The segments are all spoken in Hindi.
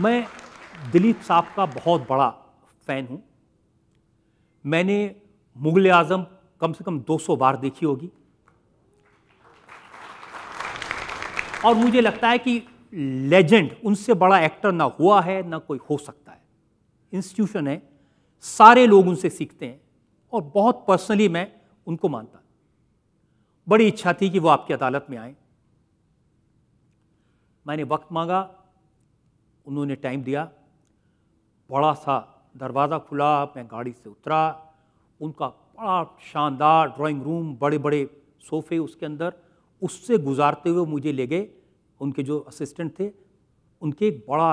मैं दिलीप साहब का बहुत बड़ा फ़ैन हूँ मैंने मुग़ल आज़म कम से कम 200 बार देखी होगी और मुझे लगता है कि लेजेंड उनसे बड़ा एक्टर ना हुआ है ना कोई हो सकता है इंस्टीट्यूशन है सारे लोग उनसे सीखते हैं और बहुत पर्सनली मैं उनको मानता बड़ी इच्छा थी कि वो आपकी अदालत में आए मैंने वक्त मांगा उन्होंने टाइम दिया बड़ा सा दरवाज़ा खुला मैं गाड़ी से उतरा उनका बड़ा शानदार ड्राइंग रूम बड़े बड़े सोफे उसके अंदर उससे गुजारते हुए मुझे ले गए उनके जो असिस्टेंट थे उनके एक बड़ा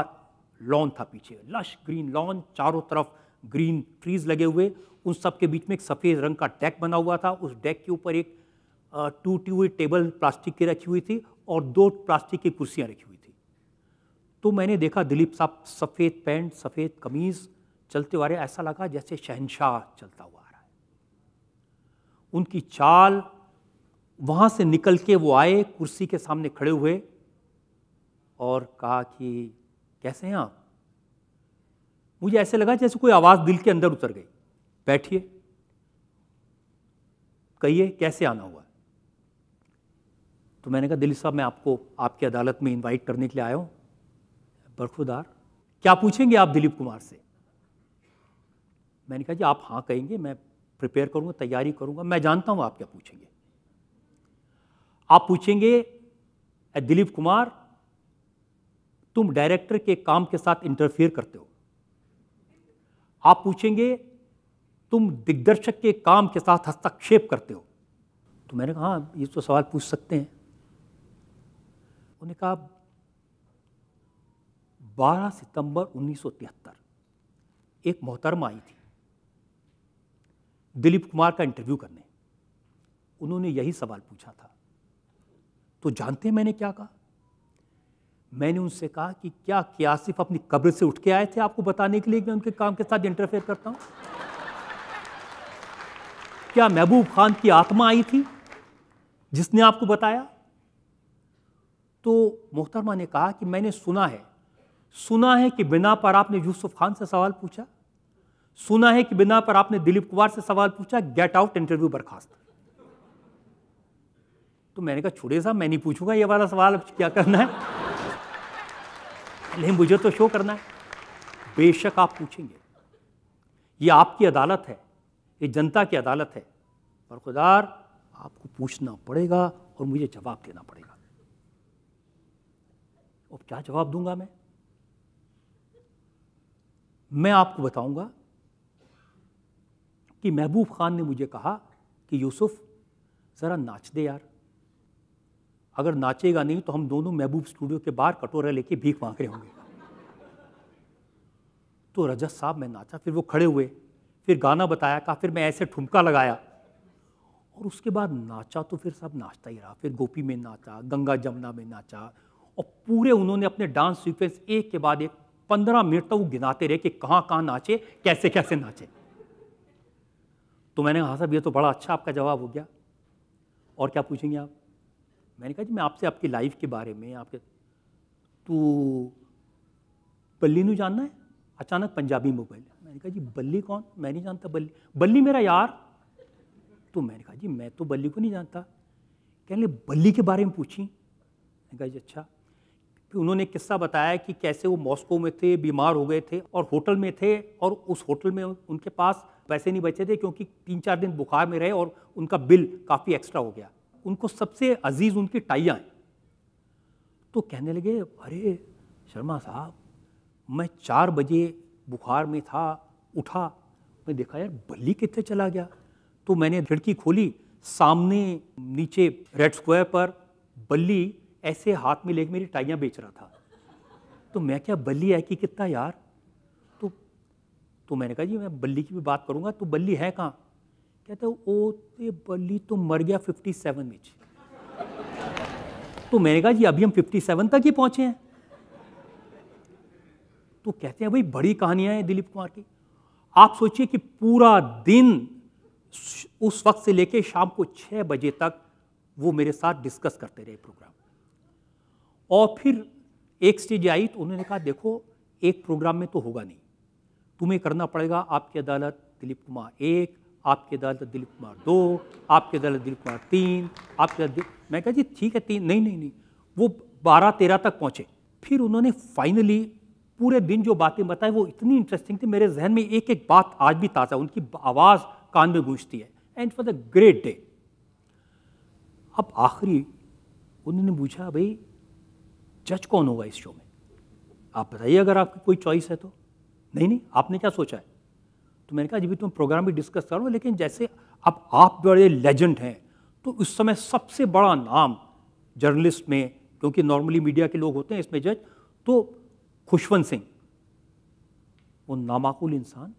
लॉन था पीछे लश ग्रीन लॉन चारों तरफ ग्रीन ट्रीज लगे हुए उन सब के बीच में एक सफ़ेद रंग का डेक बना हुआ था उस डेक के ऊपर एक टूटी हुई टेबल प्लास्टिक की रखी हुई थी और दो प्लास्टिक की कुर्सियाँ रखी हुई तो मैंने देखा दिलीप साहब सफ़ेद पैंट सफ़ेद कमीज़ चलते हुए ऐसा लगा जैसे शहनशाह चलता हुआ आ रहा है उनकी चाल वहाँ से निकल के वो आए कुर्सी के सामने खड़े हुए और कहा कि कैसे हैं आप मुझे ऐसे लगा जैसे कोई आवाज़ दिल के अंदर उतर गई बैठिए कहिए कैसे आना हुआ तो मैंने कहा दिल्ली साहब मैं आपको आपकी अदालत में इनवाइट करने के लिए आया हूँ बरखुदार क्या पूछेंगे आप दिलीप कुमार से मैंने कहा जी आप हाँ कहेंगे मैं प्रिपेयर करूँगा तैयारी करूँगा मैं जानता हूँ आप क्या पूछेंगे आप पूछेंगे दिलीप कुमार तुम डायरेक्टर के काम के साथ इंटरफेयर करते हो आप पूछेंगे तुम दिग्दर्शक के काम के साथ हस्तक्षेप करते हो तो मैंने कहा हाँ ये तो सवाल पूछ सकते हैं उन्होंने कहा 12 सितंबर 1973 एक मोहतरमा आई थी दिलीप कुमार का इंटरव्यू करने उन्होंने यही सवाल पूछा था तो जानते हैं मैंने क्या कहा मैंने उनसे कहा कि क्या क्यासिफ अपनी कब्र से उठ के आए थे आपको बताने के लिए मैं उनके काम के साथ इंटरफेयर करता हूं क्या महबूब खान की आत्मा आई थी जिसने आपको बताया तो मोहतरमा ने कहा कि मैंने सुना है सुना है कि बिना पर आपने यूसुफ खान से सवाल पूछा सुना है कि बिना पर आपने दिलीप कुमार से सवाल पूछा गेट आउट इंटरव्यू बर्खास्त तो मैंने कहा छोड़े साहब मैं नहीं पूछूंगा ये वाला सवाल क्या करना है नहीं मुझे तो शो करना है बेशक आप पूछेंगे ये आपकी अदालत है ये जनता की अदालत है पर खुदार आपको पूछना पड़ेगा और मुझे जवाब देना पड़ेगा अब क्या जवाब दूंगा मैं मैं आपको बताऊंगा कि महबूब खान ने मुझे कहा कि यूसुफ ज़रा नाच दे यार अगर नाचेगा नहीं तो हम दोनों महबूब स्टूडियो के बाहर कटोरा लेके भीख मांग रहे होंगे तो रजत साहब मैं नाचा फिर वो खड़े हुए फिर गाना बताया कहा फिर मैं ऐसे ठुमका लगाया और उसके बाद नाचा तो फिर सब नाचता ही रहा फिर गोपी में नाचा गंगा जमुना में नाचा और पूरे उन्होंने अपने डांस सीक्वेंस एक के बाद एक पंद्रह मिनट तक तो वो गिनाते रहे कि कहाँ कहाँ नाचे कैसे कैसे नाचे तो मैंने कहा हाँ साहब ये तो बड़ा अच्छा आपका जवाब हो गया और क्या पूछेंगे आप मैंने कहा जी मैं आपसे आपकी लाइफ के बारे में आपके तो बल्ली नू जानना है अचानक पंजाबी में मैंने कहा जी बल्ली कौन मैं नहीं जानता बल्ली बल्ली मेरा यार तो मैंने कहा जी मैं तो बल्ली को नहीं जानता कहने बल्ली के बारे में पूछी मैंने कहा जी अच्छा उन्होंने किस्सा बताया कि कैसे वो मॉस्को में थे बीमार हो गए थे और होटल में थे और उस होटल में उनके पास पैसे नहीं बचे थे क्योंकि तीन चार दिन बुखार में रहे और उनका बिल काफ़ी एक्स्ट्रा हो गया उनको सबसे अजीज़ उनकी टाइयाँ हैं तो कहने लगे अरे शर्मा साहब मैं चार बजे बुखार में था उठा मैं देखा यार बल्ली कितने चला गया तो मैंने खिड़की खोली सामने नीचे रेड स्क्वायर पर बल्ली ऐसे हाथ में लेके मेरी टाइयाँ बेच रहा था तो मैं क्या बल्ली है कि कितना यार तो तो मैंने कहा जी मैं बल्ली की भी बात करूँगा तो बल्ली है कहाँ कहता ओ ते बल्ली तो मर गया फिफ्टी सेवन में तो मैंने कहा जी अभी हम फिफ्टी सेवन तक ही पहुँचे हैं तो कहते हैं भाई बड़ी कहानियाँ हैं दिलीप कुमार की आप सोचिए कि पूरा दिन उस वक्त से लेके शाम को छः बजे तक वो मेरे साथ डिस्कस करते रहे प्रोग्राम और फिर एक स्टेज आई तो उन्होंने कहा देखो एक प्रोग्राम में तो होगा नहीं तुम्हें करना पड़ेगा आपकी अदालत दिलीप कुमार एक आपकी अदालत दिलीप कुमार दो आपकी अदालत दिलीप कुमार तीन आपकी अदालत मैं कहा जी ठीक है तीन नहीं नहीं नहीं वो बारह तेरह तक पहुँचे फिर उन्होंने फाइनली पूरे दिन जो बातें बताई वो इतनी इंटरेस्टिंग थी मेरे जहन में एक एक बात आज भी ताज़ा उनकी आवाज़ कान में गूंजती है and for the great day अब आखिरी उन्होंने पूछा भाई जज कौन होगा इस शो में आप बताइए अगर आपकी कोई चॉइस है तो नहीं नहीं आपने क्या सोचा है तो मैंने कहा भी तुम प्रोग्राम भी डिस्कस करो लेकिन जैसे अब आप बड़े लेजेंड हैं तो उस समय सबसे बड़ा नाम जर्नलिस्ट में क्योंकि नॉर्मली मीडिया के लोग होते हैं इसमें जज तो खुशवंत सिंह वो नामाकुल इंसान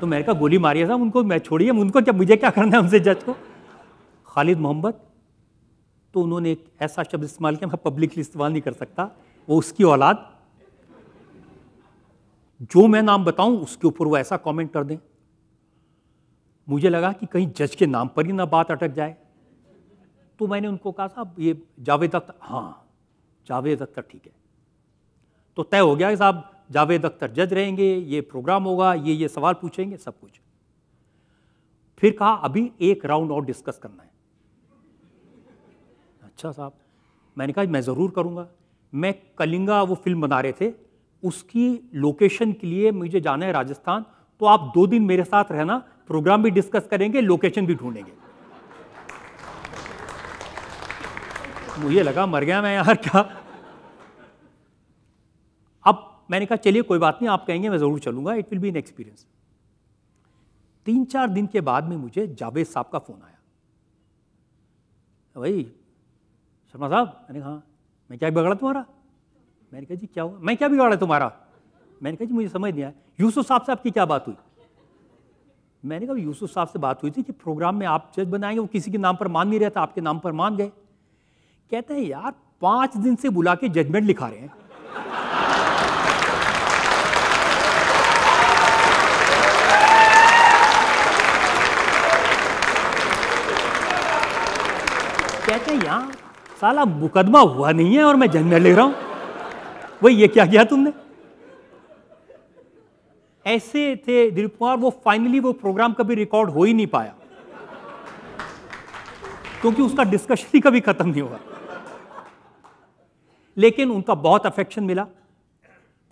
तो मैंने कहा गोली मारिया साहब उनको मैं छोड़िए उनको क्या मुझे क्या करना है उनसे जज को खालिद मोहम्मद तो उन्होंने एक ऐसा शब्द इस्तेमाल किया मैं पब्लिकली इस्तेमाल नहीं कर सकता वो उसकी औलाद जो मैं नाम बताऊं उसके ऊपर वो ऐसा कमेंट कर दें मुझे लगा कि कहीं जज के नाम पर ही ना बात अटक जाए तो मैंने उनको कहा साहब ये जावेद अख्तर हाँ जावेद अख्तर ठीक है तो तय हो गया कि साहब जावेद अख्तर जज रहेंगे ये प्रोग्राम होगा ये ये सवाल पूछेंगे सब कुछ फिर कहा अभी एक राउंड और डिस्कस करना है अच्छा साहब मैंने कहा मैं ज़रूर करूँगा मैं कलिंगा वो फिल्म बना रहे थे उसकी लोकेशन के लिए मुझे जाना है राजस्थान तो आप दो दिन मेरे साथ रहना प्रोग्राम भी डिस्कस करेंगे लोकेशन भी ढूंढेंगे मुझे लगा मर गया मैं यार क्या अब मैंने कहा चलिए कोई बात नहीं आप कहेंगे मैं ज़रूर चलूंगा it will be an experience तीन चार दिन के बाद में मुझे जावेद साहब का फ़ोन आया भाई शर्मा तो साहब मैंने कहा मैं क्या बिगाड़ा तुम्हारा मैंने कहा जी क्या हुआ मैं क्या बिगाड़ा तुम्हारा मैंने कहा जी मुझे समझ नहीं आया यूसुफ साहब से आपकी क्या बात हुई मैंने कहा यूसुफ साहब से बात हुई थी कि प्रोग्राम में आप जज बनाएंगे वो किसी के नाम पर मान नहीं रहा था तो आपके नाम पर मान गए कहते हैं यार पांच दिन से बुला के जजमेंट लिखा रहे हैं कहते हैं यहां साला मुकदमा हुआ नहीं है और मैं जन्म ले रहा हूं वही ये क्या किया तुमने ऐसे थे दिलीप कुमार वो फाइनली वो प्रोग्राम कभी रिकॉर्ड हो ही नहीं पाया क्योंकि उसका डिस्कशन ही कभी खत्म नहीं हुआ लेकिन उनका बहुत अफेक्शन मिला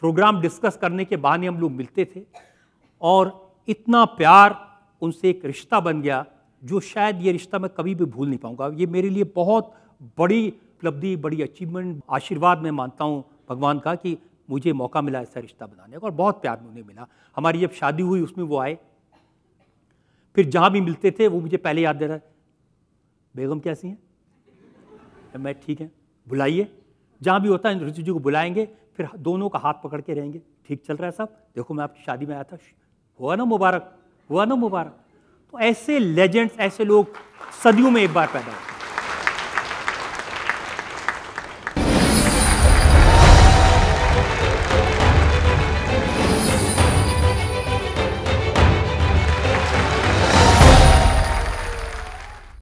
प्रोग्राम डिस्कस करने के बहाने हम लोग मिलते थे और इतना प्यार उनसे एक रिश्ता बन गया जो शायद ये रिश्ता मैं कभी भी भूल नहीं पाऊंगा ये मेरे लिए बहुत बड़ी उपलब्धि बड़ी अचीवमेंट आशीर्वाद मैं मानता हूँ भगवान का कि मुझे मौका मिला ऐसा रिश्ता बनाने का और बहुत प्यार उन्हें मिला हमारी जब शादी हुई उसमें वो आए फिर जहाँ भी मिलते थे वो मुझे पहले याद दे रहा बेगम कैसी हैं मैं ठीक है बुलाइए जहाँ भी होता है ऋषि जी को बुलाएंगे फिर दोनों का हाथ पकड़ के रहेंगे ठीक चल रहा है साहब देखो मैं आपकी शादी में आया था हुआ ना मुबारक हुआ ना मुबारक तो ऐसे लेजेंड्स ऐसे लोग सदियों में एक बार पैदा होते हैं